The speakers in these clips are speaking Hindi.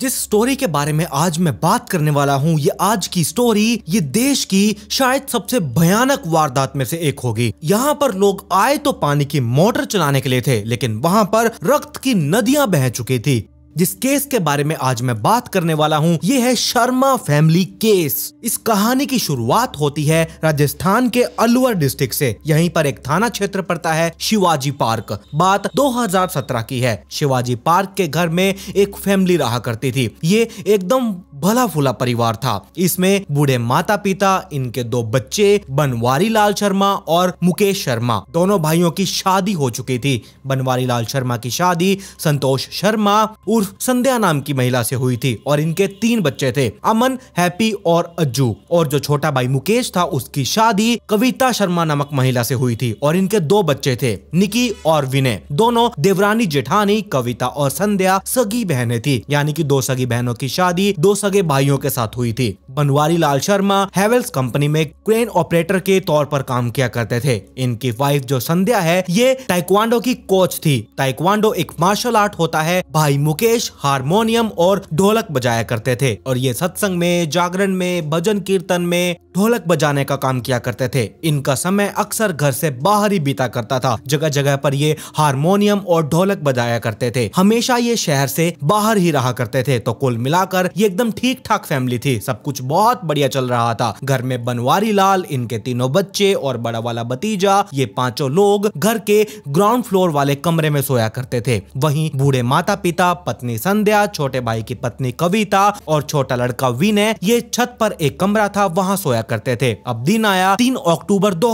जिस स्टोरी के बारे में आज मैं बात करने वाला हूँ ये आज की स्टोरी ये देश की शायद सबसे भयानक वारदात में से एक होगी यहाँ पर लोग आए तो पानी की मोटर चलाने के लिए थे लेकिन वहाँ पर रक्त की नदियाँ बह चुकी थी जिस केस के बारे में आज मैं बात करने वाला हूँ ये है शर्मा फैमिली केस इस कहानी की शुरुआत होती है राजस्थान के अलवर डिस्ट्रिक्ट से यहीं पर एक थाना क्षेत्र पड़ता है शिवाजी पार्क बात 2017 की है शिवाजी पार्क के घर में एक फैमिली रहा करती थी ये एकदम भला फुला परिवार था इसमें बूढ़े माता पिता इनके दो बच्चे बनवारी लाल शर्मा और मुकेश शर्मा दोनों भाइयों की शादी हो चुकी थी बनवारी लाल शर्मा की शादी संतोष शर्मा उर्फ संध्या नाम की महिला से हुई थी और इनके तीन बच्चे थे अमन हैप्पी और अज्जू और जो छोटा भाई मुकेश था उसकी शादी कविता शर्मा नामक महिला से हुई थी और इनके दो बच्चे थे निकी और विनय दोनों देवरानी जेठानी कविता और संध्या सगी बहने थी यानी कि दो सगी बहनों की शादी दो सगी सगे भाइयों के साथ हुई थी बनवारी लाल शर्मा हैवेल्स कंपनी में क्रेन ऑपरेटर के तौर पर काम किया करते थे इनकी वाइफ जो संध्या है ये ताइक्वांडो की कोच थी ताइक्वांडो एक मार्शल आर्ट होता है भाई मुकेश हारमोनियम और ढोलक बजाया करते थे और ये सत्संग में जागरण में भजन कीर्तन में ढोलक बजाने का काम किया करते थे इनका समय अक्सर घर से बाहर ही बीता करता था जगह जगह पर ये हारमोनियम और ढोलक बजाया करते थे हमेशा ये शहर से बाहर ही रहा करते थे तो कुल मिलाकर ये एकदम ठीक ठाक फैमिली थी सब कुछ बहुत बढ़िया चल रहा था घर में बनवारी लाल इनके तीनों बच्चे और बड़ा वाला भतीजा ये पांचों लोग घर के ग्राउंड फ्लोर वाले कमरे में सोया करते थे वहीं बूढ़े माता पिता पत्नी संध्या छोटे भाई की पत्नी कविता और छोटा लड़का विनय ये छत पर एक कमरा था वहाँ सोया करते थे अब दिन आया तीन अक्टूबर दो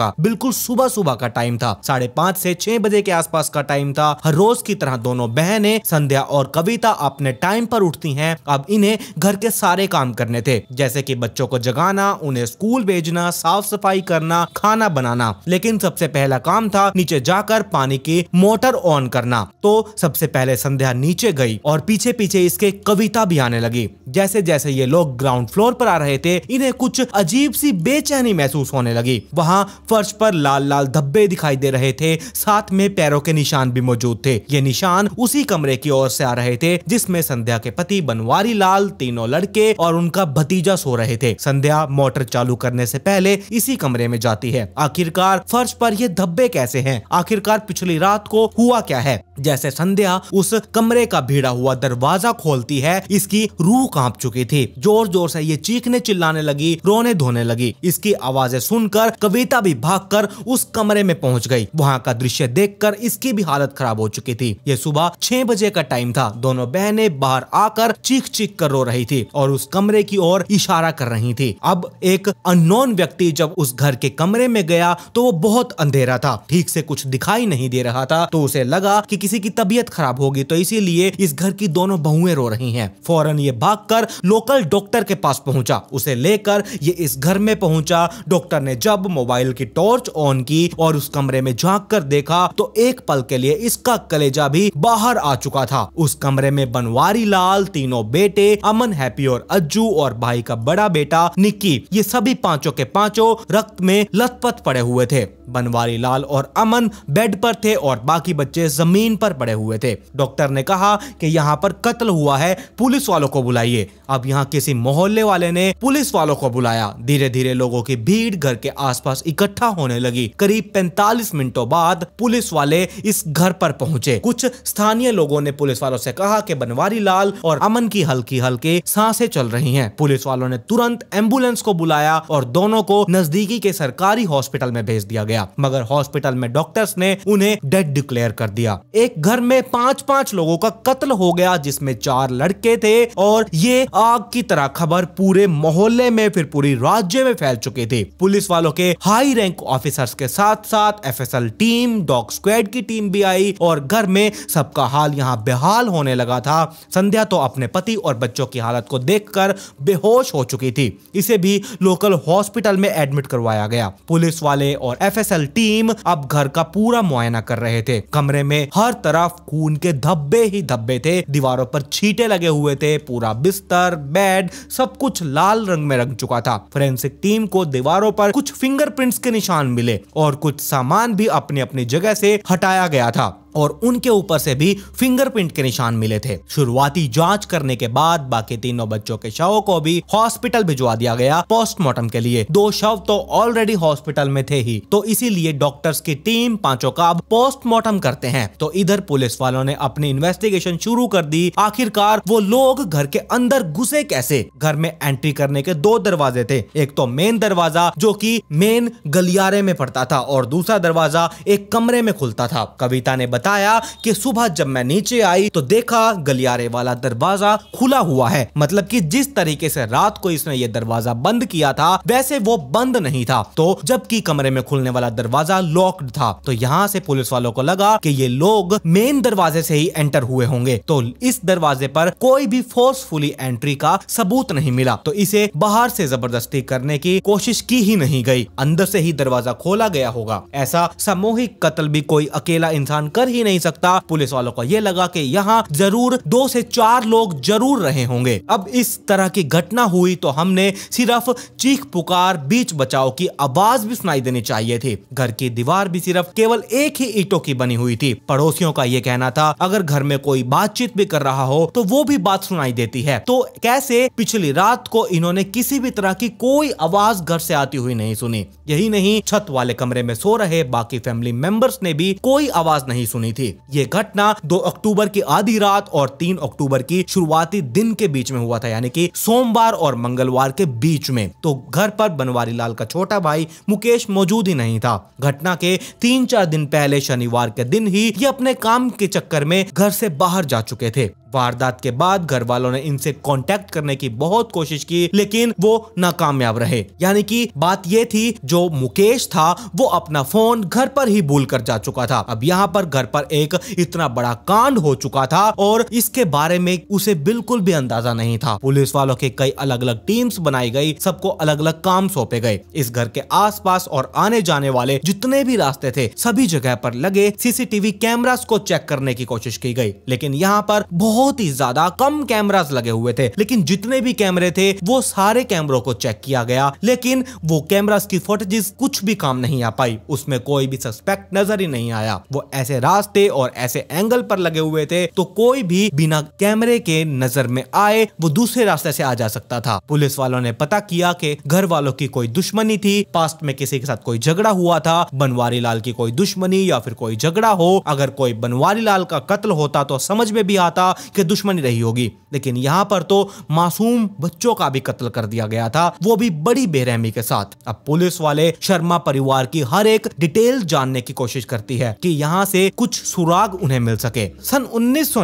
का बिल्कुल सुबह सुबह का टाइम था साढ़े पाँच से छह बजे के आसपास का टाइम था हर रोज की तरह दोनों बहनें संध्या और कविता अपने टाइम पर उठती हैं अब इन्हें घर के सारे काम करने करने थे जैसे कि बच्चों को जगाना उन्हें स्कूल भेजना साफ सफाई करना खाना बनाना लेकिन सबसे पहला काम था नीचे जाकर पानी की मोटर ऑन करना तो सबसे पहले संध्या नीचे गई और पीछे पीछे इसके कविता भी आने लगी जैसे जैसे ये लोग ग्राउंड फ्लोर पर आ रहे थे इन्हें कुछ अजीब सी बेचैनी महसूस होने लगी वहाँ फर्श पर लाल लाल धब्बे दिखाई दे रहे थे साथ में पैरों के निशान भी मौजूद थे ये निशान उसी कमरे की ओर से आ रहे थे जिसमें संध्या के पति बनवारी लाल तीनों लड़के और उनका भतीजा सो रहे थे संध्या मोटर चालू करने से पहले इसी कमरे में जाती है आखिरकार फर्श पर ये धब्बे कैसे हैं आखिरकार पिछली रात को हुआ क्या है जैसे संध्या उस कमरे का भीड़ा हुआ दरवाजा खोलती है इसकी रूह कांप चुकी थी जोर जोर से ये चीखने चिल्लाने लगी रोने धोने लगी इसकी आवाजें सुनकर कविता भी भागकर उस कमरे में पहुंच गई वहां का दृश्य देखकर इसकी भी हालत खराब हो चुकी थी ये सुबह छह बजे का टाइम था दोनों बहनें बाहर आकर चीख चीख कर रो रही थी और उस कमरे की ओर इशारा कर रही थी अब एक अननोन व्यक्ति जब उस घर के कमरे में गया तो वो बहुत अंधेरा था ठीक से कुछ दिखाई नहीं दे रहा था तो उसे लगा कि किसी की तबीयत खराब होगी तो इसीलिए इस घर की दोनों बहुएं रो रही हैं फौरन ये भागकर लोकल डॉक्टर के पास पहुंचा उसे लेकर ये इस घर में पहुंचा डॉक्टर ने जब मोबाइल की टॉर्च ऑन की और उस कमरे में झाँक कर देखा तो एक पल के लिए इसका कलेजा भी बाहर आ चुका था उस कमरे में बनवारी लाल तीनों बेटे अमन हैप्पी और अज्जू और भाई का बड़ा बेटा निक्की ये सभी पांचों के पांचों रक्त में लथपथ पड़े हुए थे बनवारी लाल और अमन बेड पर थे और बाकी बच्चे जमीन पर पड़े हुए थे डॉक्टर ने कहा कि यहाँ पर कत्ल हुआ है पुलिस वालों को बुलाइए अब यहाँ किसी मोहल्ले वाले ने पुलिस वालों को बुलाया धीरे धीरे लोगों की भीड़ घर के आसपास इकट्ठा होने लगी करीब 45 मिनटों बाद पुलिस वाले इस घर पर पहुंचे कुछ स्थानीय लोगों ने पुलिस वालों से कहा कि बनवारी लाल और अमन की हल्की हल्की सांसें चल रही हैं पुलिस वालों ने तुरंत एम्बुलेंस को बुलाया और दोनों को नजदीकी के सरकारी हॉस्पिटल में भेज दिया गया मगर हॉस्पिटल में डॉक्टर्स ने उन्हें डेड डिक्लेयर कर दिया एक घर में पांच पांच लोगों का कत्ल हो गया जिसमें चार लड़के थे और ये आग की तरह खबर पूरे मोहल्ले में फिर पूरी राज्य में फैल चुके थे पुलिस वालों के हाई रैंक ऑफिसर्स के साथ साथ एफ टीम डॉग स्क्वाड की टीम भी आई और घर में सबका हाल यहाँ बेहाल होने लगा था संध्या तो अपने पति और बच्चों की हालत को देखकर बेहोश हो चुकी थी इसे भी लोकल हॉस्पिटल में एडमिट करवाया गया पुलिस वाले और एफएसएल टीम अब घर का पूरा मुआयना कर रहे थे कमरे में हर तरफ खून के धब्बे ही धब्बे थे दीवारों पर छीटे लगे हुए थे पूरा बिस्तर बेड सब कुछ लाल रंग में रंग चुका था फोरेंसिक टीम को दीवारों पर कुछ फिंगरप्रिंट्स के निशान मिले और कुछ सामान भी अपने अपनी जगह से हटाया गया था और उनके ऊपर से भी फिंगरप्रिंट के निशान मिले थे शुरुआती जांच करने के बाद बाकी तीनों बच्चों के शवों को भी हॉस्पिटल भिजवा दिया गया पोस्टमार्टम के लिए दो शव तो ऑलरेडी हॉस्पिटल में थे ही तो इसीलिए डॉक्टर्स की टीम पांचों का पोस्टमार्टम करते हैं तो इधर पुलिस वालों ने अपनी इन्वेस्टिगेशन शुरू कर दी आखिरकार वो लोग घर के अंदर घुसे कैसे घर में एंट्री करने के दो दरवाजे थे एक तो मेन दरवाजा जो की मेन गलियारे में पड़ता था और दूसरा दरवाजा एक कमरे में खुलता था कविता ने बताया कि सुबह जब मैं नीचे आई तो देखा गलियारे वाला दरवाजा खुला हुआ है मतलब कि जिस तरीके से रात को इसने ये दरवाजा बंद किया था वैसे वो बंद नहीं था तो जबकि कमरे में खुलने वाला दरवाजा लॉक्ड था तो यहाँ से पुलिस वालों को लगा की ये लोग मेन दरवाजे से ही एंटर हुए होंगे तो इस दरवाजे पर कोई भी फोर्सफुली एंट्री का सबूत नहीं मिला तो इसे बाहर से जबरदस्ती करने की कोशिश की ही नहीं गई अंदर से ही दरवाजा खोला गया होगा ऐसा सामूहिक कत्ल भी कोई अकेला इंसान कर ही नहीं सकता पुलिस वालों को ये लगा कि यहाँ जरूर दो से चार लोग जरूर रहे होंगे अब इस तरह की घटना हुई तो हमने सिर्फ चीख पुकार बीच बचाओ की आवाज भी सुनाई देनी चाहिए थी घर की दीवार भी सिर्फ केवल एक ही ईटों की बनी हुई थी पड़ोसियों का ये कहना था अगर घर में कोई बातचीत भी कर रहा हो तो वो भी बात सुनाई देती है तो कैसे पिछली रात को इन्होंने किसी भी तरह की कोई आवाज घर से आती हुई नहीं सुनी यही नहीं छत वाले कमरे में सो रहे बाकी फैमिली मेंबर्स ने भी कोई आवाज नहीं सुनी सुनी थी ये घटना दो अक्टूबर की आधी रात और तीन अक्टूबर की शुरुआती दिन के बीच में हुआ था यानी कि सोमवार और मंगलवार के बीच में तो घर पर बनवारी लाल का छोटा भाई मुकेश मौजूद ही नहीं था घटना के तीन चार दिन पहले शनिवार के दिन ही ये अपने काम के चक्कर में घर से बाहर जा चुके थे वारदात के बाद घर वालों ने इनसे कांटेक्ट करने की बहुत कोशिश की लेकिन वो नाकामयाब रहे यानी कि बात ये थी जो मुकेश था वो अपना फोन घर पर ही भूल कर जा चुका था अब यहाँ पर घर पर एक इतना बड़ा कांड हो चुका था और इसके बारे में उसे बिल्कुल भी अंदाजा नहीं था पुलिस वालों के कई अलग अलग टीम्स बनाई गई सबको अलग अलग काम सौंपे गए इस घर के आस और आने जाने वाले जितने भी रास्ते थे सभी जगह पर लगे सीसीटीवी कैमरास को चेक करने की कोशिश की गई लेकिन यहाँ पर बहुत बहुत ही ज्यादा कम कैमराज लगे हुए थे लेकिन जितने भी कैमरे थे वो सारे कैमरों को चेक किया गया लेकिन वो कैमरास की फोटेजेस कुछ भी काम नहीं आ पाई उसमें कोई भी सस्पेक्ट नजर ही नहीं आया वो ऐसे रास्ते और ऐसे एंगल पर लगे हुए थे तो कोई भी बिना कैमरे के नजर में आए वो दूसरे रास्ते से आ जा सकता था पुलिस वालों ने पता किया कि घर वालों की कोई दुश्मनी थी पास्ट में किसी के साथ कोई झगड़ा हुआ था बनवारी लाल की कोई दुश्मनी या फिर कोई झगड़ा हो अगर कोई बनवारी लाल का कत्ल होता तो समझ में भी आता कि दुश्मनी रही होगी लेकिन यहाँ पर तो मासूम बच्चों का भी कत्ल कर दिया गया था वो भी बड़ी बेरहमी के साथ अब पुलिस वाले शर्मा परिवार की हर एक डिटेल जानने की कोशिश करती है कि यहाँ से कुछ सुराग उन्हें मिल सके सन उन्नीस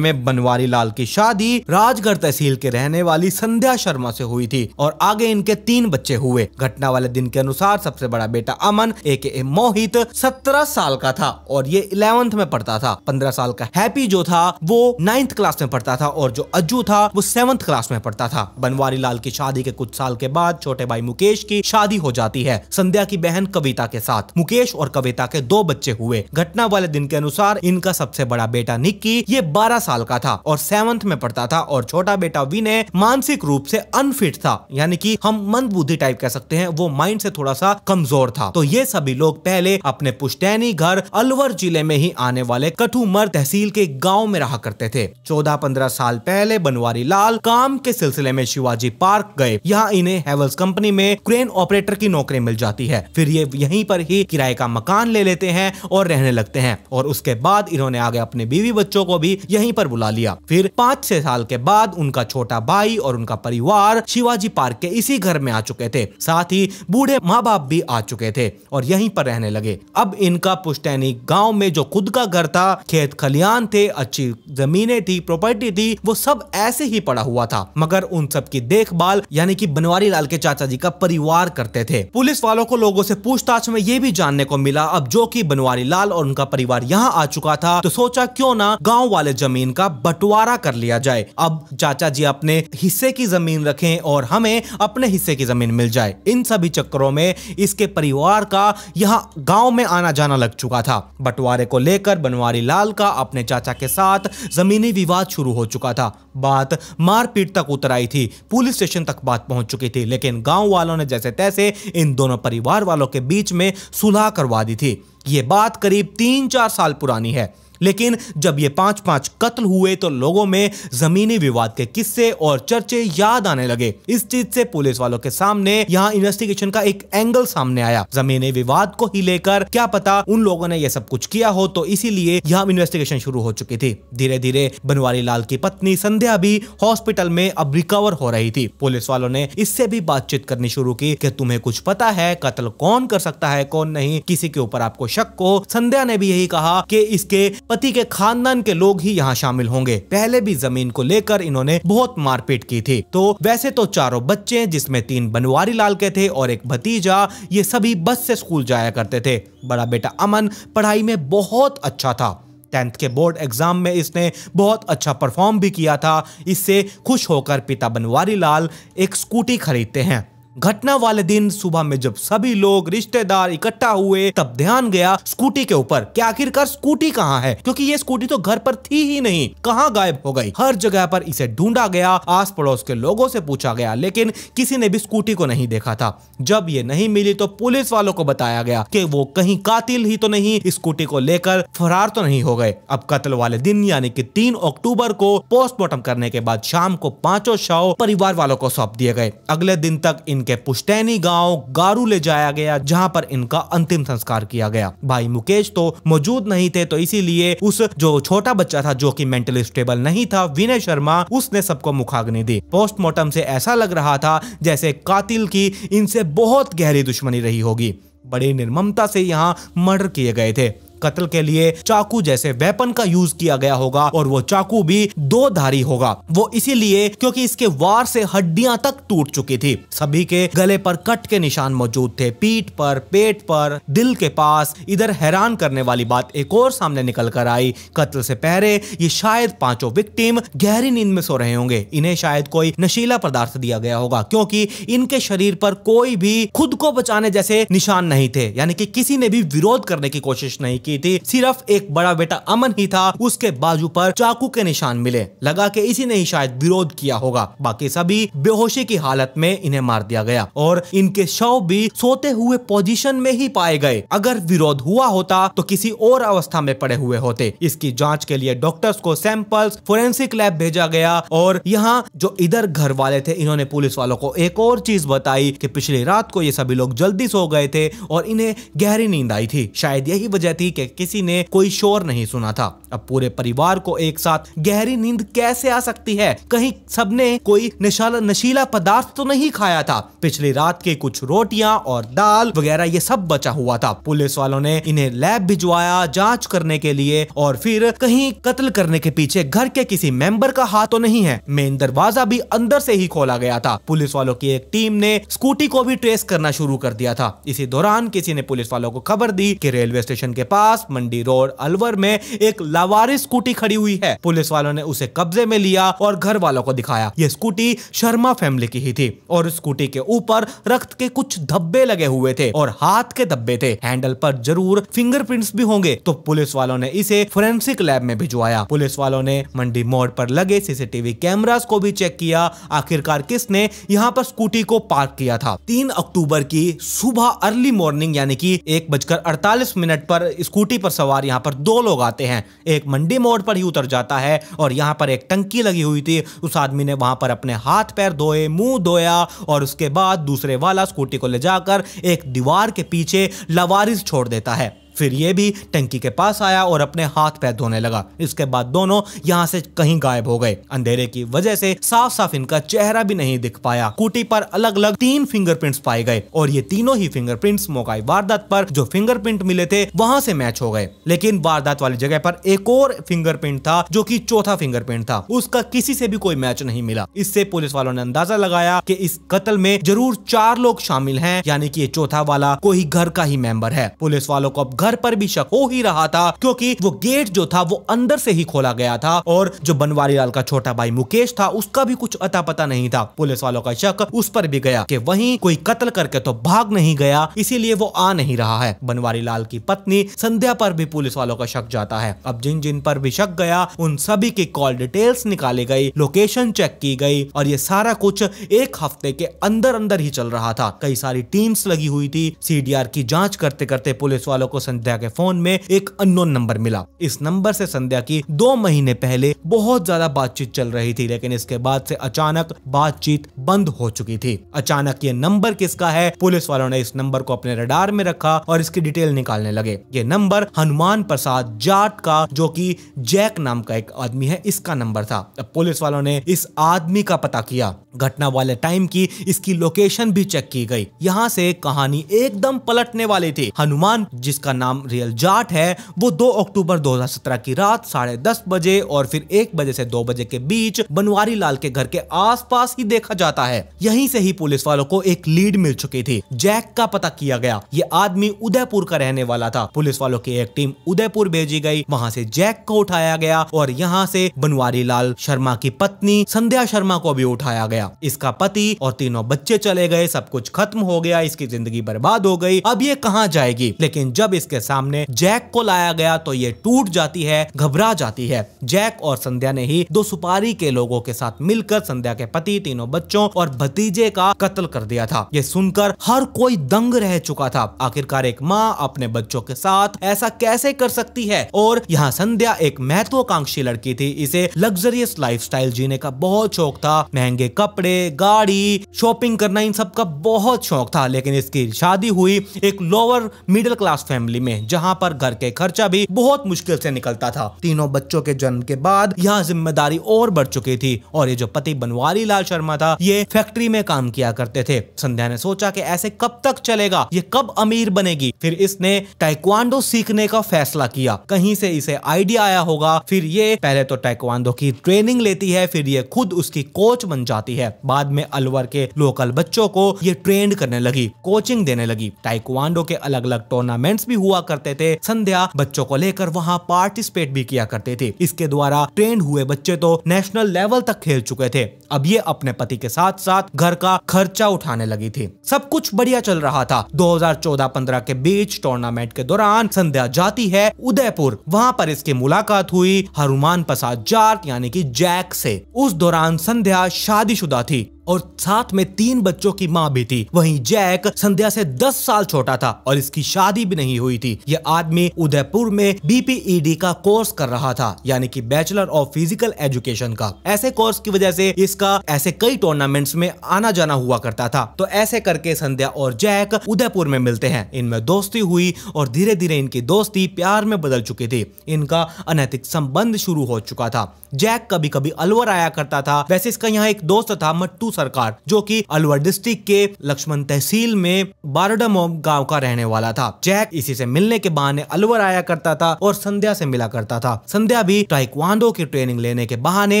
में बनवारी लाल की शादी राजगढ़ तहसील के रहने वाली संध्या शर्मा से हुई थी और आगे इनके तीन बच्चे हुए घटना वाले दिन के अनुसार सबसे बड़ा बेटा अमन ए के ए मोहित सत्रह साल का था और ये इलेवंथ में पढ़ता था पंद्रह साल का हैप्पी जो था वो नाइन नाइन्थ क्लास में पढ़ता था और जो अज्जू था वो सेवंथ क्लास में पढ़ता था बनवारी लाल की शादी के कुछ साल के बाद छोटे भाई मुकेश की शादी हो जाती है संध्या की बहन कविता के साथ मुकेश और कविता के दो बच्चे हुए घटना वाले दिन के अनुसार इनका सबसे बड़ा बेटा निक्की ये बारह साल का था और सेवंथ में पढ़ता था और छोटा बेटा विनय मानसिक रूप से अनफिट था यानी कि हम मंद बुद्धि टाइप कह सकते हैं वो माइंड से थोड़ा सा कमजोर था तो ये सभी लोग पहले अपने पुश्तैनी घर अलवर जिले में ही आने वाले कठूमर तहसील के गाँव में रहा करते थे चौदह पंद्रह साल पहले बनवारी लाल काम के सिलसिले में शिवाजी पार्क गए यहाँ इन्हें हेवल्स कंपनी में क्रेन ऑपरेटर की नौकरी मिल जाती है फिर ये यहीं पर ही किराए का मकान ले लेते हैं और रहने लगते हैं और उसके बाद इन्होंने आगे अपने बीवी बच्चों को भी यहीं पर बुला लिया फिर पाँच छह साल के बाद उनका छोटा भाई और उनका परिवार शिवाजी पार्क के इसी घर में आ चुके थे साथ ही बूढ़े माँ बाप भी आ चुके थे और यहीं पर रहने लगे अब इनका पुश्तैनी गांव में जो खुद का घर था खेत खलियान थे अच्छी जमीने थी प्रॉपर्टी थी वो सब ऐसे ही पड़ा हुआ था मगर उन सब की देखभाल यानी कि बनवारी लाल के चाचा जी का परिवार करते थे पुलिस वालों को लोगों से पूछताछ में ये भी जानने को मिला अब जो कि बनवारी लाल और उनका परिवार यहाँ आ चुका था तो सोचा क्यों ना गाँव वाले जमीन का बंटवारा कर लिया जाए अब चाचा जी अपने हिस्से की जमीन रखे और हमें अपने हिस्से की जमीन मिल जाए इन सभी चक्करों में इसके परिवार का यहाँ गाँव में आना जाना लग चुका था बंटवारे को लेकर बनवारी लाल का अपने चाचा के साथ जमीनी ही विवाद शुरू हो चुका था बात मारपीट तक उतर आई थी पुलिस स्टेशन तक बात पहुंच चुकी थी लेकिन गांव वालों ने जैसे तैसे इन दोनों परिवार वालों के बीच में सुलह करवा दी थी ये बात करीब तीन चार साल पुरानी है लेकिन जब ये पांच पांच कत्ल हुए तो लोगों में जमीनी विवाद के किस्से और चर्चे याद आने लगे इस चीज से पुलिस वालों के सामने यहाँ इन्वेस्टिगेशन का एक एंगल सामने आया जमीनी विवाद को ही लेकर क्या पता उन लोगों ने यह सब कुछ किया हो तो इसीलिए यहाँ इन्वेस्टिगेशन शुरू हो चुकी थी धीरे धीरे बनवारी लाल की पत्नी संध्या भी हॉस्पिटल में अब रिकवर हो रही थी पुलिस वालों ने इससे भी बातचीत करनी शुरू की कि तुम्हें कुछ पता है कत्ल कौन कर सकता है कौन नहीं किसी के ऊपर आपको शक को संध्या ने भी यही कहा कि इसके पति के खानदान के लोग ही यहाँ शामिल होंगे पहले भी जमीन को लेकर इन्होंने बहुत मारपीट की थी तो वैसे तो चारों बच्चे जिसमें तीन बनवारी लाल के थे और एक भतीजा ये सभी बस से स्कूल जाया करते थे बड़ा बेटा अमन पढ़ाई में बहुत अच्छा था टेंथ के बोर्ड एग्जाम में इसने बहुत अच्छा परफॉर्म भी किया था इससे खुश होकर पिता बनवारी लाल एक स्कूटी खरीदते हैं घटना वाले दिन सुबह में जब सभी लोग रिश्तेदार इकट्ठा हुए तब ध्यान गया स्कूटी के ऊपर कि आखिरकार स्कूटी कहाँ है क्योंकि ये स्कूटी तो घर पर थी ही नहीं कहाँ गायब हो गई हर जगह पर इसे ढूंढा गया आस पड़ोस के लोगों से पूछा गया लेकिन किसी ने भी स्कूटी को नहीं देखा था जब ये नहीं मिली तो पुलिस वालों को बताया गया की वो कहीं कातिल ही तो नहीं स्कूटी को लेकर फरार तो नहीं हो गए अब कत्ल वाले दिन यानी की तीन अक्टूबर को पोस्टमार्टम करने के बाद शाम को पांचों शव परिवार वालों को सौंप दिए गए अगले दिन तक इन इनके पुश्तैनी गांव गारू ले जाया गया जहां पर इनका अंतिम संस्कार किया गया भाई मुकेश तो मौजूद नहीं थे तो इसीलिए उस जो छोटा बच्चा था जो कि मेंटली स्टेबल नहीं था विनय शर्मा उसने सबको मुखाग्नि दी पोस्टमार्टम से ऐसा लग रहा था जैसे कातिल की इनसे बहुत गहरी दुश्मनी रही होगी बड़े निर्ममता से यहाँ मर्डर किए गए थे कत्ल के लिए चाकू जैसे वेपन का यूज किया गया होगा और वो चाकू भी दो धारी होगा वो इसीलिए क्योंकि इसके वार से हड्डियां तक टूट चुकी थी सभी के गले पर कट के निशान मौजूद थे पीठ पर पेट पर दिल के पास इधर हैरान करने वाली बात एक और सामने निकल कर आई कत्ल से पहले ये शायद पांचों विक्टिम गहरी नींद में सो रहे होंगे इन्हें शायद कोई नशीला पदार्थ दिया गया होगा क्योंकि इनके शरीर पर कोई भी खुद को बचाने जैसे निशान नहीं थे यानी कि किसी ने भी विरोध करने की कोशिश नहीं की की थी सिर्फ एक बड़ा बेटा अमन ही था उसके बाजू पर चाकू के निशान मिले लगा के इसी ने ही शायद विरोध किया होगा बाकी सभी बेहोशी की हालत में इन्हें मार दिया गया और इनके शव भी सोते हुए पोजिशन में ही पाए गए अगर विरोध हुआ होता तो किसी और अवस्था में पड़े हुए होते इसकी जाँच के लिए डॉक्टर्स को सैंपल्स फोरेंसिक लैब भेजा गया और यहाँ जो इधर घर वाले थे इन्होंने पुलिस वालों को एक और चीज बताई कि पिछली रात को ये सभी लोग जल्दी सो गए थे और इन्हें गहरी नींद आई थी शायद यही वजह थी कि के किसी ने कोई शोर नहीं सुना था अब पूरे परिवार को एक साथ गहरी नींद कैसे आ सकती है कहीं सबने कोई नशीला पदार्थ तो नहीं खाया था पिछली रात के कुछ रोटियां और दाल वगैरह ये सब बचा हुआ था पुलिस वालों ने इन्हें लैब भिजवाया जांच करने के लिए और फिर कहीं कत्ल करने के पीछे घर के किसी मेंबर का हाथ तो नहीं है मेन दरवाजा भी अंदर से ही खोला गया था पुलिस वालों की एक टीम ने स्कूटी को भी ट्रेस करना शुरू कर दिया था इसी दौरान किसी ने पुलिस वालों को खबर दी की रेलवे स्टेशन के पास पास मंडी रोड अलवर में एक लावारिस स्कूटी खड़ी हुई है पुलिस वालों ने उसे कब्जे में लिया और घर वालों को दिखाया ये स्कूटी शर्मा फैमिली की ही थी और स्कूटी के ऊपर रक्त के कुछ धब्बे लगे हुए थे और हाथ के धब्बे थे हैंडल पर जरूर फिंगरप्रिंट्स भी होंगे तो पुलिस वालों ने इसे फोरेंसिक लैब में भिजवाया पुलिस वालों ने मंडी मोड़ पर लगे सीसीटीवी कैमरास को भी चेक किया आखिरकार किसने यहाँ पर स्कूटी को पार्क किया था तीन अक्टूबर की सुबह अर्ली मॉर्निंग यानी कि एक बजकर अड़तालीस मिनट पर स्कूटी स्कूटी पर सवार यहाँ पर दो लोग आते हैं एक मंडी मोड़ पर ही उतर जाता है और यहाँ पर एक टंकी लगी हुई थी उस आदमी ने वहाँ पर अपने हाथ पैर धोए मुंह धोया और उसके बाद दूसरे वाला स्कूटी को ले जाकर एक दीवार के पीछे लवारिस छोड़ देता है फिर ये भी टंकी के पास आया और अपने हाथ पैर धोने लगा इसके बाद दोनों यहाँ से कहीं गायब हो गए अंधेरे की वजह से साफ साफ इनका चेहरा भी नहीं दिख पाया कूटी पर अलग अलग तीन फिंगरप्रिंट्स पाए गए और ये तीनों ही फिंगरप्रिंट्स मोकाई वारदात पर जो फिंगरप्रिंट मिले थे वहाँ से मैच हो गए लेकिन वारदात वाली जगह पर एक और फिंगरप्रिंट था जो की चौथा फिंगरप्रिंट था उसका किसी से भी कोई मैच नहीं मिला इससे पुलिस वालों ने अंदाजा लगाया की इस कतल में जरूर चार लोग शामिल है यानी की ये चौथा वाला कोई घर का ही मेंबर है पुलिस वालों को अब घर घर पर भी शक हो ही रहा था क्योंकि वो गेट जो था वो अंदर से ही खोला गया था और जो बनवारी लाल का छोटा भाई मुकेश था उसका भी कुछ अता पता नहीं था पुलिस वालों का शक उस पर भी गया कि वहीं कोई कत्ल करके तो भाग नहीं गया इसीलिए वो आ नहीं रहा है बनवारी लाल की पत्नी संध्या पर भी पुलिस वालों का शक जाता है अब जिन जिन पर भी शक गया उन सभी की कॉल डिटेल्स निकाली गई लोकेशन चेक की गई और ये सारा कुछ एक हफ्ते के अंदर अंदर ही चल रहा था कई सारी टीम्स लगी हुई थी सीडीआर की जांच करते करते पुलिस वालों को संध्या के फोन में एक अनोन नंबर मिला इस नंबर से संध्या की दो महीने पहले बहुत ज्यादा बातचीत चल रही थी लेकिन इसके बाद से अचानक बातचीत बंद हो चुकी थी अचानक ये नंबर किसका है पुलिस वालों ने इस नंबर को अपने रडार में रखा और इसकी डिटेल निकालने लगे ये नंबर हनुमान प्रसाद जाट का जो की जैक नाम का एक आदमी है इसका नंबर था अब पुलिस वालों ने इस आदमी का पता किया घटना वाले टाइम की इसकी लोकेशन भी चेक की गई यहाँ से कहानी एकदम पलटने वाली थी हनुमान जिसका नाम रियल जाट है वो 2 अक्टूबर 2017 की रात साढ़े दस बजे और फिर एक बजे से दो बजे के बीच बनवारी लाल के घर के आसपास ही देखा जाता है यहीं से ही पुलिस वालों को एक लीड मिल चुकी थी जैक का पता किया गया ये आदमी उदयपुर का रहने वाला था पुलिस वालों की एक टीम उदयपुर भेजी गई वहाँ से जैक को उठाया गया और यहाँ से बनवारी लाल शर्मा की पत्नी संध्या शर्मा को भी उठाया गया इसका पति और तीनों बच्चे चले गए सब कुछ खत्म हो गया इसकी जिंदगी बर्बाद हो गई अब ये कहाँ जाएगी लेकिन जब इस के सामने जैक को लाया गया तो ये टूट जाती है घबरा जाती है जैक और संध्या ने ही दो सुपारी के लोगों के साथ मिलकर संध्या के पति तीनों बच्चों और भतीजे का कत्ल कर दिया था ये सुनकर हर कोई दंग रह चुका था आखिरकार एक माँ अपने बच्चों के साथ ऐसा कैसे कर सकती है और यहाँ संध्या एक महत्वाकांक्षी लड़की थी इसे लग्जरियस लाइफस्टाइल जीने का बहुत शौक था महंगे कपड़े गाड़ी शॉपिंग करना इन सब का बहुत शौक था लेकिन इसकी शादी हुई एक lower middle class family family में जहाँ पर घर के खर्चा भी बहुत मुश्किल से निकलता था तीनों बच्चों के जन्म के बाद यहाँ जिम्मेदारी और बढ़ चुकी थी और ये जो पति बनवारी लाल शर्मा था ये फैक्ट्री में काम किया करते थे संध्या ने सोचा की ऐसे कब तक चलेगा ये कब अमीर बनेगी फिर इसने टाइक्वांडो सीखने का फैसला किया कहीं से इसे आइडिया आया होगा फिर ये पहले तो टाइक्वांडो की ट्रेनिंग लेती है फिर ये खुद उसकी कोच बन जाती है बाद में अलवर के लोकल बच्चों को ये ट्रेंड करने लगी कोचिंग देने लगी टाइक्वांडो के अलग अलग टूर्नामेंट्स भी हुआ हुआ करते थे संध्या बच्चों को लेकर वहाँ पार्टिसिपेट भी किया करते थे इसके द्वारा ट्रेन हुए बच्चे तो नेशनल लेवल तक खेल चुके थे अब ये अपने पति के साथ साथ घर का खर्चा उठाने लगी थी सब कुछ बढ़िया चल रहा था 2014-15 के बीच टूर्नामेंट के दौरान संध्या जाती है उदयपुर वहाँ पर इसकी मुलाकात हुई हनुमान प्रसाद जाट यानी कि जैक से उस दौरान संध्या शादीशुदा थी और साथ में तीन बच्चों की माँ भी थी वहीं जैक संध्या से 10 साल छोटा था और इसकी शादी भी नहीं हुई थी यह आदमी उदयपुर में बीपीईडी e का कोर्स कर रहा था यानी कि बैचलर ऑफ फिजिकल एजुकेशन का ऐसे कोर्स की वजह से इसका ऐसे कई टूर्नामेंट्स में आना जाना हुआ करता था तो ऐसे करके संध्या और जैक उदयपुर में मिलते हैं इनमें दोस्ती हुई और धीरे धीरे इनकी दोस्ती प्यार में बदल चुकी थी इनका अनैतिक संबंध शुरू हो चुका था जैक कभी कभी अलवर आया करता था वैसे इसका यहाँ एक दोस्त था मट्टू सरकार जो कि अलवर डिस्ट्रिक्ट के लक्ष्मण तहसील में बारडम गांव का रहने वाला था जैक इसी से मिलने के बहाने अलवर आया करता था और संध्या से मिला करता था संध्या भी टाइकवांडो की ट्रेनिंग लेने के बहाने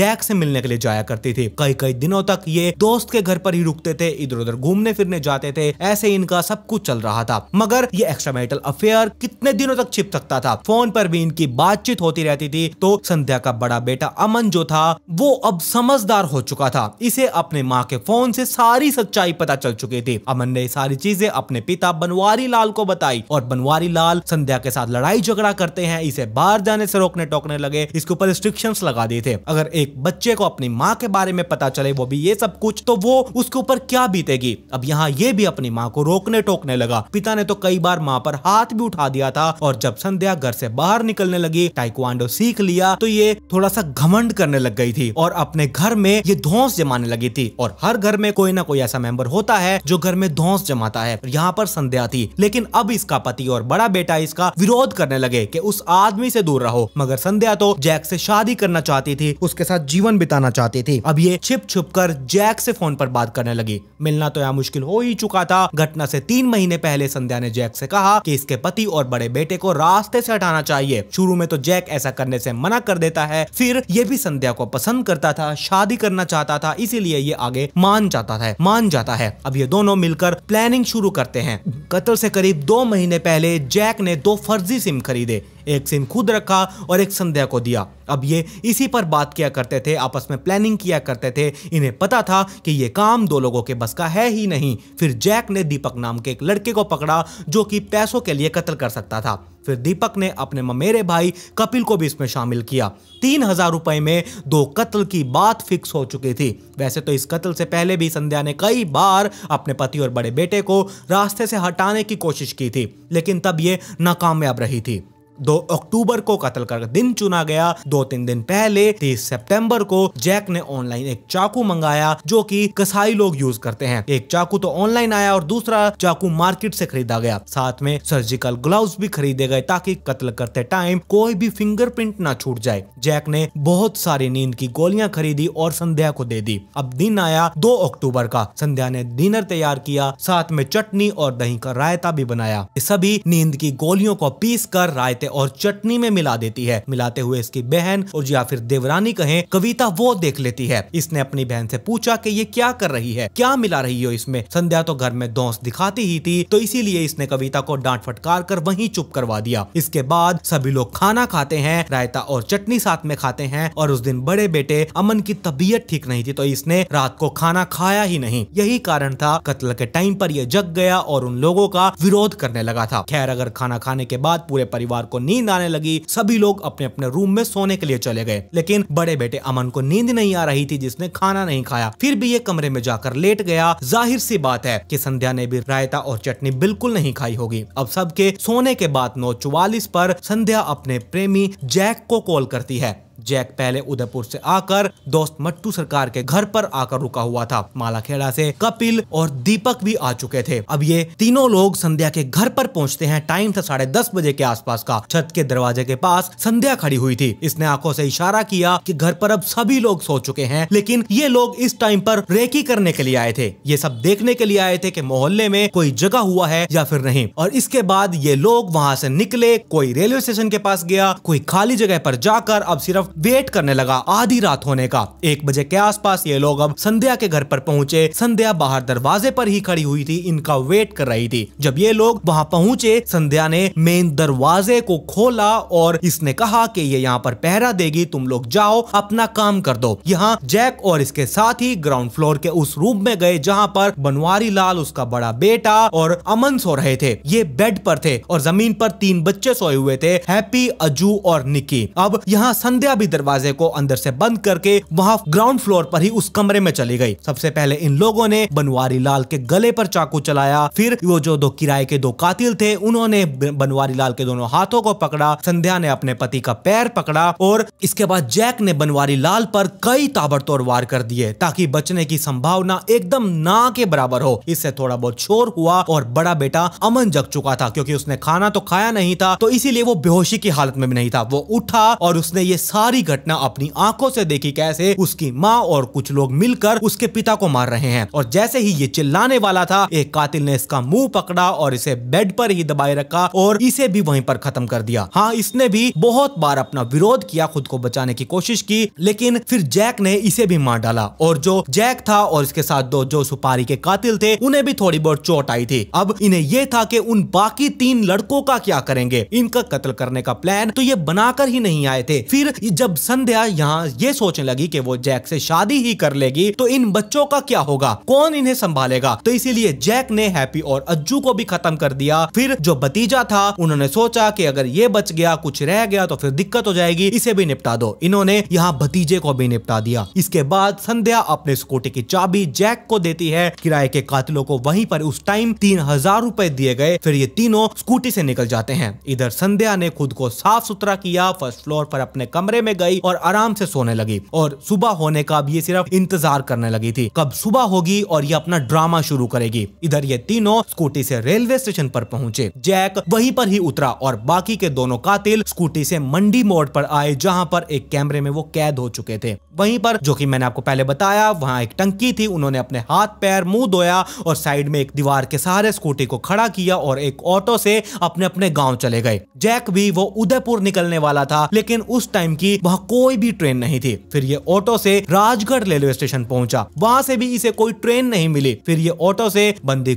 जैक से मिलने के लिए जाया करती थी कई कई दिनों तक ये दोस्त के घर पर ही रुकते थे इधर उधर घूमने फिरने जाते थे ऐसे इनका सब कुछ चल रहा था मगर ये एक्स्ट्रा मैरिटल अफेयर कितने दिनों तक छिप सकता था फोन पर भी इनकी बातचीत होती रहती थी तो संध्या का बड़ा बेटा अमन जो था वो अब समझदार हो चुका था इसे अपने उन्हें माँ के फोन से सारी सच्चाई पता चल चुकी थी अमन ने सारी चीजें अपने पिता बनवारी लाल को बताई और बनवारी लाल संध्या के साथ लड़ाई झगड़ा करते हैं इसे बाहर जाने से रोकने टोकने लगे इसके ऊपर रिस्ट्रिक्शन लगा दिए थे अगर एक बच्चे को अपनी माँ के बारे में पता चले वो भी ये सब कुछ तो वो उसके ऊपर क्या बीतेगी अब यहाँ ये भी अपनी माँ को रोकने टोकने लगा पिता ने तो कई बार माँ पर हाथ भी उठा दिया था और जब संध्या घर से बाहर निकलने लगी टाइकवांडो सीख लिया तो ये थोड़ा सा घमंड करने लग गई थी और अपने घर में ये धौस जमाने लगी थी और हर घर में कोई ना कोई ऐसा मेंबर होता है जो घर में धौस जमाता है यहाँ पर संध्या थी लेकिन अब इसका पति और बड़ा बेटा इसका विरोध करने लगे की उस आदमी से दूर रहो मगर संध्या तो जैक से शादी करना चाहती थी उसके साथ जीवन बिताना चाहती थी अब ये छिप छुप कर जैक से फोन पर बात करने लगी मिलना तो यहाँ मुश्किल हो ही चुका था घटना से तीन महीने पहले संध्या ने जैक से कहा कि इसके पति और बड़े बेटे को रास्ते से हटाना चाहिए शुरू में तो जैक ऐसा करने से मना कर देता है फिर ये भी संध्या को पसंद करता था शादी करना चाहता था इसीलिए ये आगे मान जाता है मान जाता है अब ये दोनों मिलकर प्लानिंग शुरू करते हैं कत्ल से करीब दो महीने पहले जैक ने दो फर्जी सिम खरीदे एक सिम खुद रखा और एक संध्या को दिया अब ये इसी पर बात किया करते थे आपस में प्लानिंग किया करते थे इन्हें पता था कि ये काम दो लोगों के बस का है ही नहीं फिर जैक ने दीपक नाम के एक लड़के को पकड़ा जो कि पैसों के लिए कत्ल कर सकता था फिर दीपक ने अपने ममेरे भाई कपिल को भी इसमें शामिल किया तीन हजार रुपए में दो कत्ल की बात फिक्स हो चुकी थी वैसे तो इस कत्ल से पहले भी संध्या ने कई बार अपने पति और बड़े बेटे को रास्ते से हटाने की कोशिश की थी लेकिन तब ये नाकामयाब रही थी दो अक्टूबर को कत्ल का दिन चुना गया दो तीन दिन पहले तीस सितंबर को जैक ने ऑनलाइन एक चाकू मंगाया जो कि कसाई लोग यूज करते हैं एक चाकू तो ऑनलाइन आया और दूसरा चाकू मार्केट से खरीदा गया साथ में सर्जिकल ग्लव्स भी खरीदे गए ताकि कत्ल करते टाइम कोई भी फिंगरप्रिंट ना छूट जाए जैक ने बहुत सारी नींद की गोलियां खरीदी और संध्या को दे दी अब दिन आया दो अक्टूबर का संध्या ने डिनर तैयार किया साथ में चटनी और दही का रायता भी बनाया सभी नींद की गोलियों को पीस कर रायते और चटनी में मिला देती है मिलाते हुए इसकी बहन और या फिर देवरानी कहे कविता वो देख लेती है इसने अपनी बहन से पूछा कि ये क्या कर रही है क्या मिला रही हो इसमें संध्या तो घर में दोस्त दिखाती ही थी तो इसीलिए इसने कविता को डांट फटकार कर वही चुप करवा दिया इसके बाद सभी लोग खाना खाते हैं रायता और चटनी साथ में खाते हैं और उस दिन बड़े बेटे अमन की तबीयत ठीक नहीं थी तो इसने रात को खाना खाया ही नहीं यही कारण था कत्ल के टाइम पर यह जग गया और उन लोगों का विरोध करने लगा था खैर अगर खाना खाने के बाद पूरे परिवार को नींद आने लगी सभी लोग अपने अपने रूम में सोने के लिए चले गए लेकिन बड़े बेटे अमन को नींद नहीं आ रही थी जिसने खाना नहीं खाया फिर भी ये कमरे में जाकर लेट गया जाहिर सी बात है की संध्या ने भी रायता और चटनी बिल्कुल नहीं खाई होगी अब सबके सोने के बाद नौ चौवालीस संध्या अपने प्रेमी जैक को कॉल करती है जैक पहले उदयपुर से आकर दोस्त मट्टू सरकार के घर पर आकर रुका हुआ था मालाखेड़ा से कपिल और दीपक भी आ चुके थे अब ये तीनों लोग संध्या के घर पर पहुंचते हैं टाइम था साढ़े दस बजे के आसपास का छत के दरवाजे के पास संध्या खड़ी हुई थी इसने आंखों से इशारा किया कि घर पर अब सभी लोग सो चुके हैं लेकिन ये लोग इस टाइम पर रेकी करने के लिए आए थे ये सब देखने के लिए आए थे की मोहल्ले में कोई जगह हुआ है या फिर नहीं और इसके बाद ये लोग वहाँ से निकले कोई रेलवे स्टेशन के पास गया कोई खाली जगह पर जाकर अब सिर्फ वेट करने लगा आधी रात होने का एक बजे के आसपास ये लोग अब संध्या के घर पर पहुंचे संध्या बाहर दरवाजे पर ही खड़ी हुई थी इनका वेट कर रही थी जब ये लोग वहां पहुंचे संध्या ने मेन दरवाजे को खोला और इसने कहा कि ये यहाँ पर पहरा देगी तुम लोग जाओ अपना काम कर दो यहाँ जैक और इसके साथ ही ग्राउंड फ्लोर के उस रूम में गए जहाँ पर बनवारी लाल उसका बड़ा बेटा और अमन सो रहे थे ये बेड पर थे और जमीन पर तीन बच्चे सोए हुए थे हैप्पी अजू और निकी अब यहाँ संध्या सभी दरवाजे को अंदर से बंद करके वहाँ ग्राउंड फ्लोर पर ही उस कमरे में चली गई सबसे पहले इन लोगों ने बनवारी लाल के गले पर चाकू चलाया फिर वो जो दो किराए के दो कातिल थे उन्होंने बनवारी लाल के दोनों हाथों को पकड़ा संध्या ने अपने पति का पैर पकड़ा और इसके बाद जैक ने बनवारी लाल पर कई ताबड़तोड़ वार कर दिए ताकि बचने की संभावना एकदम ना के बराबर हो इससे थोड़ा बहुत शोर हुआ और बड़ा बेटा अमन जग चुका था क्योंकि उसने खाना तो खाया नहीं था तो इसीलिए वो बेहोशी की हालत में भी नहीं था वो उठा और उसने ये सारी सारी घटना अपनी आंखों से देखी कैसे उसकी माँ और कुछ लोग मिलकर उसके पिता को मार रहे हैं और जैसे ही ये चिल्लाने वाला था एक कातिल ने इसका मुंह पकड़ा और इसे बेड पर ही दबाए रखा और इसे भी वहीं पर खत्म कर दिया हाँ इसने भी बहुत बार अपना विरोध किया खुद को बचाने की कोशिश की लेकिन फिर जैक ने इसे भी मार डाला और जो जैक था और इसके साथ दो जो सुपारी के कातिल थे उन्हें भी थोड़ी बहुत चोट आई थी अब इन्हें यह था की उन बाकी तीन लड़कों का क्या करेंगे इनका कत्ल करने का प्लान तो ये बनाकर ही नहीं आए थे फिर जब संध्या यहाँ ये सोचने लगी कि वो जैक से शादी ही कर लेगी तो इन बच्चों का क्या होगा कौन इन्हें संभालेगा तो इसीलिए जैक ने हैप्पी और अज्जू को भी खत्म कर दिया फिर जो भतीजा था उन्होंने सोचा कि अगर ये बच गया कुछ रह गया तो फिर दिक्कत हो जाएगी इसे भी निपटा दो इन्होंने यहाँ भतीजे को भी निपटा दिया इसके बाद संध्या अपने स्कूटी की चाबी जैक को देती है किराए के कातिलों को वहीं पर उस टाइम तीन हजार रूपए दिए गए फिर ये तीनों स्कूटी से निकल जाते हैं इधर संध्या ने खुद को साफ सुथरा किया फर्स्ट फ्लोर पर अपने कमरे कमरे में गई और आराम से सोने लगी और सुबह होने का भी ये सिर्फ इंतजार करने लगी थी कब सुबह होगी और ये अपना ड्रामा शुरू करेगी इधर ये तीनों स्कूटी से रेलवे स्टेशन पर पहुंचे जैक वहीं पर ही उतरा और बाकी के दोनों कातिल स्कूटी से मंडी मोड़ पर आए जहां पर एक कैमरे में वो कैद हो चुके थे वहीं पर जो कि मैंने आपको पहले बताया वहां एक टंकी थी उन्होंने अपने हाथ पैर मुंह धोया और साइड में एक दीवार के सहारे स्कूटी को खड़ा किया और एक ऑटो से अपने अपने गाँव चले गए जैक भी वो उदयपुर निकलने वाला था लेकिन उस टाइम की की वहाँ कोई भी ट्रेन नहीं थी फिर ये ऑटो से राजगढ़ रेलवे स्टेशन पहुंचा वहाँ से भी इसे कोई ट्रेन नहीं मिली फिर ये ऑटो से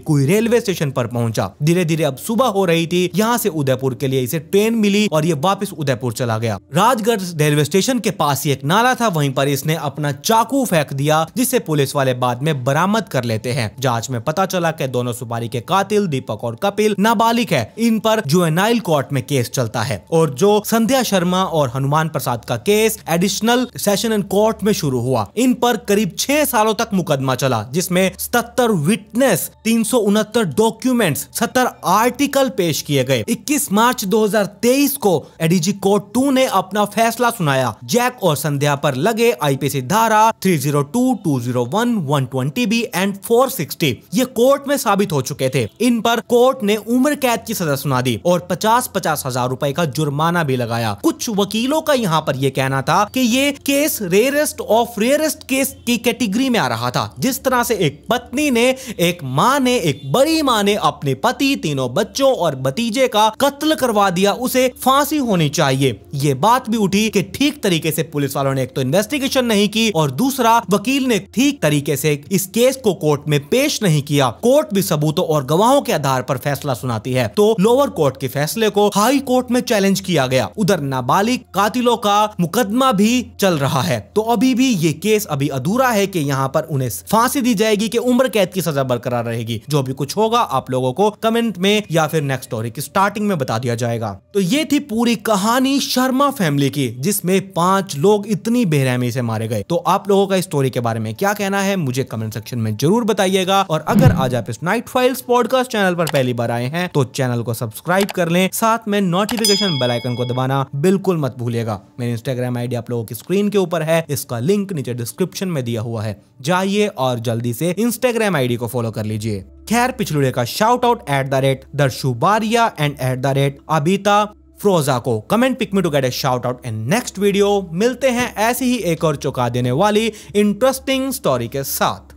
कोई रेलवे स्टेशन पर पहुंचा धीरे धीरे अब सुबह हो रही थी यहाँ से उदयपुर के लिए इसे ट्रेन मिली और ये वापस उदयपुर चला गया राजगढ़ रेलवे स्टेशन के पास ही एक नाला था वहीं पर इसने अपना चाकू फेंक दिया जिसे पुलिस वाले बाद में बरामद कर लेते हैं जांच में पता चला कि दोनों सुपारी के कातिल दीपक और कपिल नाबालिग है इन पर जुएनाइल कोर्ट में केस चलता है और जो संध्या शर्मा और हनुमान प्रसाद का case additional session and court में शुरू हुआ इन पर करीब छह सालों तक मुकदमा चला जिसमें सतर विटनेस तीन डॉक्यूमेंट सत्तर आर्टिकल पेश किए गए 21 मार्च 2023 को एडीजी कोर्ट टू ने अपना फैसला सुनाया जैक और संध्या पर लगे आईपीसी धारा 302, 201, 120 बी एंड 460 ये कोर्ट में साबित हो चुके थे इन पर कोर्ट ने उम्र कैद की सजा सुना दी और पचास पचास हजार रूपए का जुर्माना भी लगाया कुछ वकीलों का यहाँ पर पर यह कहना था कि ये case rarest of rarest case की कैटेगरी में आ रहा था जिस तरह से एक पत्नी ने एक माँ ने एक बड़ी माँ ने अपने पति तीनों बच्चों और भतीजे का कत्ल करवा दिया उसे फांसी होनी चाहिए ये बात भी उठी कि ठीक तरीके से पुलिस वालों ने एक तो इन्वेस्टिगेशन नहीं की और दूसरा वकील ने ठीक तरीके से इस केस को कोर्ट में पेश नहीं किया कोर्ट भी सबूतों और गवाहों के आधार पर फैसला सुनाती है तो लोअर कोर्ट के फैसले को हाई कोर्ट में चैलेंज किया गया उधर नाबालिग कातिलों का मुकदमा भी चल रहा है तो अभी भी ये केस अभी अधूरा है कि यहाँ पर उन्हें फांसी दी जाएगी कि उम्र कैद की सजा बरकरार रहेगी जो भी कुछ होगा आप लोगों को कमेंट में या फिर नेक्स्ट स्टोरी की स्टार्टिंग में बता दिया जाएगा तो ये थी पूरी कहानी शर्मा फैमिली की जिसमें पांच लोग इतनी बेरहमी से मारे गए तो आप लोगों का स्टोरी के बारे में क्या कहना है मुझे कमेंट सेक्शन में जरूर बताइएगा और अगर आज आप इस नाइट फाइल्स पॉडकास्ट चैनल पर पहली बार आए हैं तो चैनल को सब्सक्राइब कर लें साथ में नोटिफिकेशन बेल आइकन को दबाना बिल्कुल मत भूलिएगा मेरे इंस्टाग्राम आईडी आप लोगों की स्क्रीन के ऊपर है इसका लिंक नीचे डिस्क्रिप्शन में दिया हुआ है जाइए और जल्दी से इंस्टाग्राम आईडी को फॉलो कर लीजिए खैर पिछलुड़े का shout out at the rate Darshu Baria and at the rate Abita Froza को comment pick me to get a shout out in next video मिलते हैं ऐसी ही एक और चौंका देने वाली इंटरेस्टिंग स्टोरी के साथ